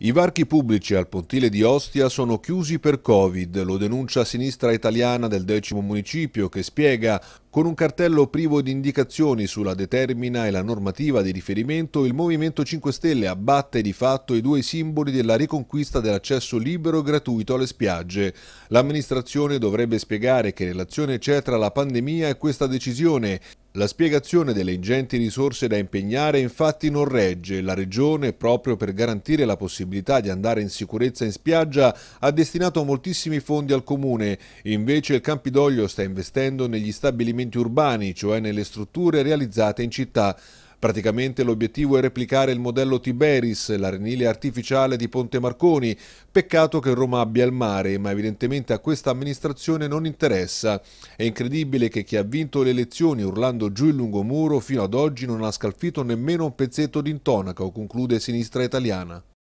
I varchi pubblici al pontile di Ostia sono chiusi per Covid, lo denuncia Sinistra Italiana del decimo municipio che spiega con un cartello privo di indicazioni sulla determina e la normativa di riferimento il Movimento 5 Stelle abbatte di fatto i due simboli della riconquista dell'accesso libero e gratuito alle spiagge. L'amministrazione dovrebbe spiegare che relazione c'è tra la pandemia e questa decisione la spiegazione delle ingenti risorse da impegnare infatti non regge. La Regione, proprio per garantire la possibilità di andare in sicurezza in spiaggia, ha destinato moltissimi fondi al Comune. Invece il Campidoglio sta investendo negli stabilimenti urbani, cioè nelle strutture realizzate in città. Praticamente l'obiettivo è replicare il modello Tiberis, l'arenile artificiale di Ponte Marconi. Peccato che Roma abbia il mare, ma evidentemente a questa amministrazione non interessa. È incredibile che chi ha vinto le elezioni urlando giù il lungomuro fino ad oggi non ha scalfito nemmeno un pezzetto d'intonaco, conclude Sinistra Italiana.